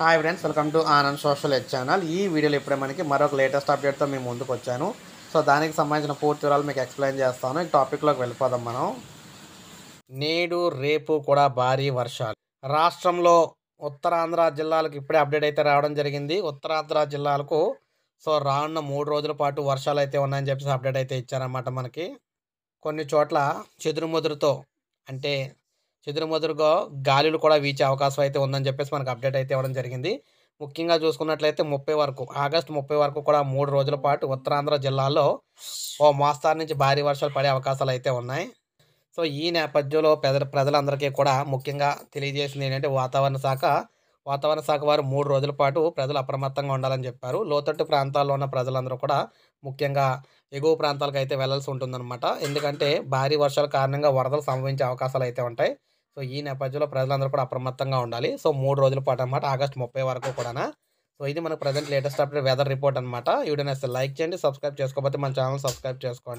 hi friends welcome to Anand social head channel ఈ వీడియోలో ఇప్పుడే మనకి మరొక లేటెస్ట్ అప్డేట్తో మేము ముందుకు వచ్చాను సో దానికి సంబంధించిన పూర్తి వివరాలు మీకు ఎక్స్ప్లెయిన్ చేస్తాను ఈ టాపిక్లోకి వెళ్ళిపోదాం మనం నేడు రేపు కూడా భారీ వర్షాలు రాష్ట్రంలో ఉత్తరాంధ్ర జిల్లాలకు ఇప్పుడే అప్డేట్ అయితే రావడం జరిగింది ఉత్తరాంధ్ర జిల్లాలకు సో రానున్న మూడు రోజుల పాటు వర్షాలు అయితే ఉన్నాయని చెప్పేసి అప్డేట్ అయితే ఇచ్చారన్నమాట మనకి కొన్ని చోట్ల చెదురుముదురుతో అంటే చెదురుమదురుగా గాలులు కూడా వీచే అవకాశం అయితే ఉందని చెప్పేసి మనకు అప్డేట్ అయితే ఇవ్వడం జరిగింది ముఖ్యంగా చూసుకున్నట్లయితే ముప్పై వరకు ఆగస్టు ముప్పై వరకు కూడా మూడు రోజుల పాటు ఉత్తరాంధ్ర జిల్లాలో ఓ మోస్తారు నుంచి భారీ వర్షాలు పడే అవకాశాలు అయితే ఉన్నాయి సో ఈ నేపథ్యంలో ప్రజలందరికీ కూడా ముఖ్యంగా తెలియజేసింది ఏంటంటే వాతావరణ శాఖ వాతావరణ శాఖ వారు మూడు రోజుల పాటు ప్రజలు అప్రమత్తంగా ఉండాలని చెప్పారు లోతట్టు ప్రాంతాల్లో ఉన్న ప్రజలందరూ కూడా ముఖ్యంగా ఎగువ ప్రాంతాలకు అయితే వెళ్లాల్సి ఉంటుందన్నమాట ఎందుకంటే భారీ వర్షాల కారణంగా వరదలు సంభవించే అవకాశాలు అయితే ఉంటాయి సో ఈ నేపథ్యంలో ప్రజలందరూ కూడా అప్రమత్తంగా ఉండాలి సో మూడు రోజుల పాటు అనమాట ఆగస్టు ముప్పై వరకు కూడా సో ఇది మనకు present latest update weather report అనమాట వీడియో నచ్చితే లైక్ చేయండి సబ్స్క్రైబ్ చేసుకోకపోతే మన ఛానల్ సబ్స్క్రైబ్ చేసుకోండి